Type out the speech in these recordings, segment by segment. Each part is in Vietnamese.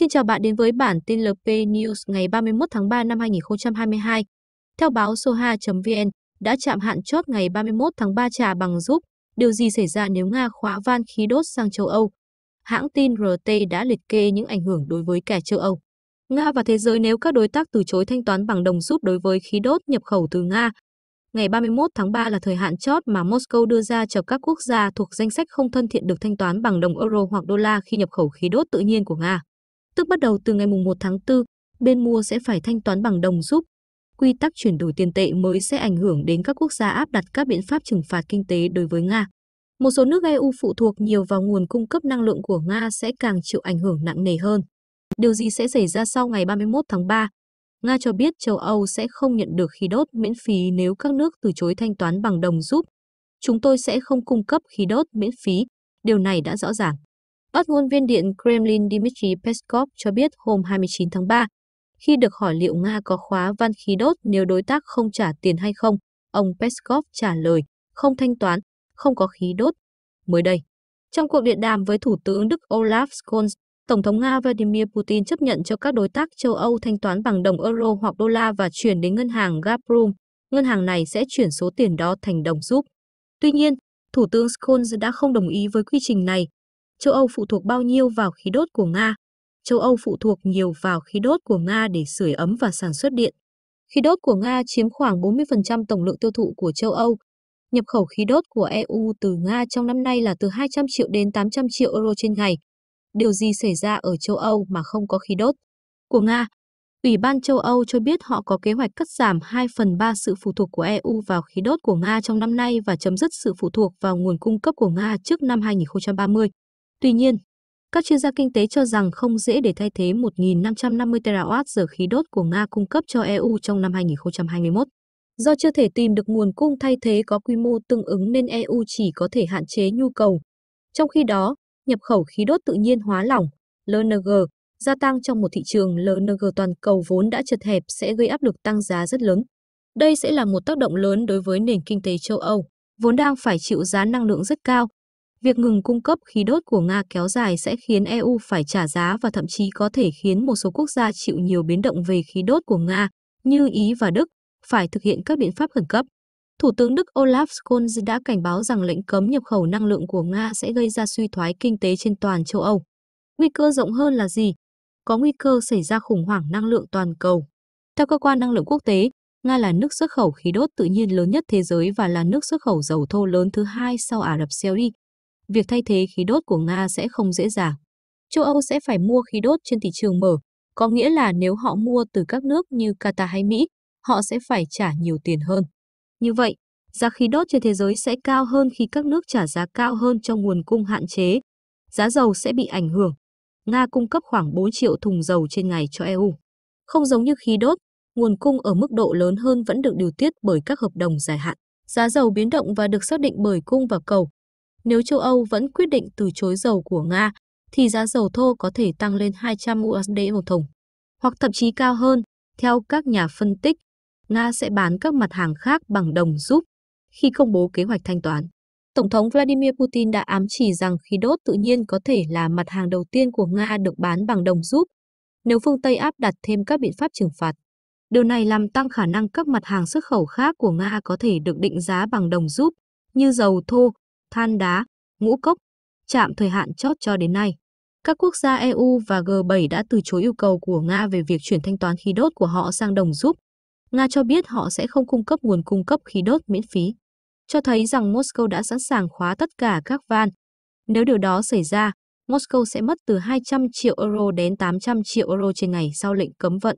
Xin chào bạn đến với bản tin LP News ngày 31 tháng 3 năm 2022. Theo báo Soha.vn, đã chạm hạn chót ngày 31 tháng 3 trả bằng giúp, điều gì xảy ra nếu Nga khóa van khí đốt sang châu Âu? Hãng tin RT đã liệt kê những ảnh hưởng đối với kẻ châu Âu. Nga và thế giới nếu các đối tác từ chối thanh toán bằng đồng rút đối với khí đốt nhập khẩu từ Nga. Ngày 31 tháng 3 là thời hạn chót mà Moscow đưa ra cho các quốc gia thuộc danh sách không thân thiện được thanh toán bằng đồng euro hoặc đô la khi nhập khẩu khí đốt tự nhiên của Nga tức bắt đầu từ ngày 1 tháng 4, bên mua sẽ phải thanh toán bằng đồng rúp. Quy tắc chuyển đổi tiền tệ mới sẽ ảnh hưởng đến các quốc gia áp đặt các biện pháp trừng phạt kinh tế đối với Nga. Một số nước EU phụ thuộc nhiều vào nguồn cung cấp năng lượng của Nga sẽ càng chịu ảnh hưởng nặng nề hơn. Điều gì sẽ xảy ra sau ngày 31 tháng 3? Nga cho biết châu Âu sẽ không nhận được khí đốt miễn phí nếu các nước từ chối thanh toán bằng đồng rúp. Chúng tôi sẽ không cung cấp khí đốt miễn phí, điều này đã rõ ràng. Phát ngôn viên Điện Kremlin Dmitry Peskov cho biết hôm 29 tháng 3, khi được hỏi liệu Nga có khóa van khí đốt nếu đối tác không trả tiền hay không, ông Peskov trả lời, không thanh toán, không có khí đốt. Mới đây, trong cuộc điện đàm với Thủ tướng Đức Olaf Scholz, Tổng thống Nga Vladimir Putin chấp nhận cho các đối tác châu Âu thanh toán bằng đồng euro hoặc đô la và chuyển đến ngân hàng Gazprom. Ngân hàng này sẽ chuyển số tiền đó thành đồng rúp. Tuy nhiên, Thủ tướng Scholz đã không đồng ý với quy trình này châu Âu phụ thuộc bao nhiêu vào khí đốt của Nga? Châu Âu phụ thuộc nhiều vào khí đốt của Nga để sưởi ấm và sản xuất điện. Khí đốt của Nga chiếm khoảng 40% tổng lượng tiêu thụ của châu Âu. Nhập khẩu khí đốt của EU từ Nga trong năm nay là từ 200 triệu đến 800 triệu euro trên ngày. Điều gì xảy ra ở châu Âu mà không có khí đốt? Của Nga, Ủy ban châu Âu cho biết họ có kế hoạch cắt giảm 2 phần 3 sự phụ thuộc của EU vào khí đốt của Nga trong năm nay và chấm dứt sự phụ thuộc vào nguồn cung cấp của Nga trước năm 2030. Tuy nhiên, các chuyên gia kinh tế cho rằng không dễ để thay thế 1.550 terawatt-giờ khí đốt của Nga cung cấp cho EU trong năm 2021. Do chưa thể tìm được nguồn cung thay thế có quy mô tương ứng nên EU chỉ có thể hạn chế nhu cầu. Trong khi đó, nhập khẩu khí đốt tự nhiên hóa lỏng, LNG, gia tăng trong một thị trường LNG toàn cầu vốn đã chật hẹp sẽ gây áp lực tăng giá rất lớn. Đây sẽ là một tác động lớn đối với nền kinh tế châu Âu, vốn đang phải chịu giá năng lượng rất cao, Việc ngừng cung cấp khí đốt của Nga kéo dài sẽ khiến EU phải trả giá và thậm chí có thể khiến một số quốc gia chịu nhiều biến động về khí đốt của Nga, như Ý và Đức, phải thực hiện các biện pháp khẩn cấp. Thủ tướng Đức Olaf Scholz đã cảnh báo rằng lệnh cấm nhập khẩu năng lượng của Nga sẽ gây ra suy thoái kinh tế trên toàn châu Âu. Nguy cơ rộng hơn là gì? Có nguy cơ xảy ra khủng hoảng năng lượng toàn cầu. Theo cơ quan năng lượng quốc tế, Nga là nước xuất khẩu khí đốt tự nhiên lớn nhất thế giới và là nước xuất khẩu dầu thô lớn thứ hai sau Ả Rập Xê Út việc thay thế khí đốt của Nga sẽ không dễ dàng. Châu Âu sẽ phải mua khí đốt trên thị trường mở, có nghĩa là nếu họ mua từ các nước như Qatar hay Mỹ, họ sẽ phải trả nhiều tiền hơn. Như vậy, giá khí đốt trên thế giới sẽ cao hơn khi các nước trả giá cao hơn cho nguồn cung hạn chế. Giá dầu sẽ bị ảnh hưởng. Nga cung cấp khoảng 4 triệu thùng dầu trên ngày cho EU. Không giống như khí đốt, nguồn cung ở mức độ lớn hơn vẫn được điều tiết bởi các hợp đồng dài hạn. Giá dầu biến động và được xác định bởi cung và cầu, nếu châu Âu vẫn quyết định từ chối dầu của Nga, thì giá dầu thô có thể tăng lên 200 USD một thùng, hoặc thậm chí cao hơn. Theo các nhà phân tích, Nga sẽ bán các mặt hàng khác bằng đồng rúp khi công bố kế hoạch thanh toán. Tổng thống Vladimir Putin đã ám chỉ rằng khí đốt tự nhiên có thể là mặt hàng đầu tiên của Nga được bán bằng đồng rúp nếu phương Tây áp đặt thêm các biện pháp trừng phạt. Điều này làm tăng khả năng các mặt hàng xuất khẩu khác của Nga có thể được định giá bằng đồng rúp như dầu thô, than đá, ngũ cốc, chạm thời hạn chót cho đến nay. Các quốc gia EU và G7 đã từ chối yêu cầu của Nga về việc chuyển thanh toán khí đốt của họ sang đồng rúp. Nga cho biết họ sẽ không cung cấp nguồn cung cấp khí đốt miễn phí, cho thấy rằng Moscow đã sẵn sàng khóa tất cả các van. Nếu điều đó xảy ra, Moscow sẽ mất từ 200 triệu euro đến 800 triệu euro trên ngày sau lệnh cấm vận.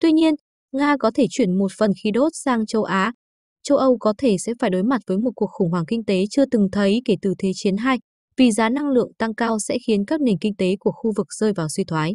Tuy nhiên, Nga có thể chuyển một phần khí đốt sang châu Á, châu Âu có thể sẽ phải đối mặt với một cuộc khủng hoảng kinh tế chưa từng thấy kể từ Thế chiến II, vì giá năng lượng tăng cao sẽ khiến các nền kinh tế của khu vực rơi vào suy thoái.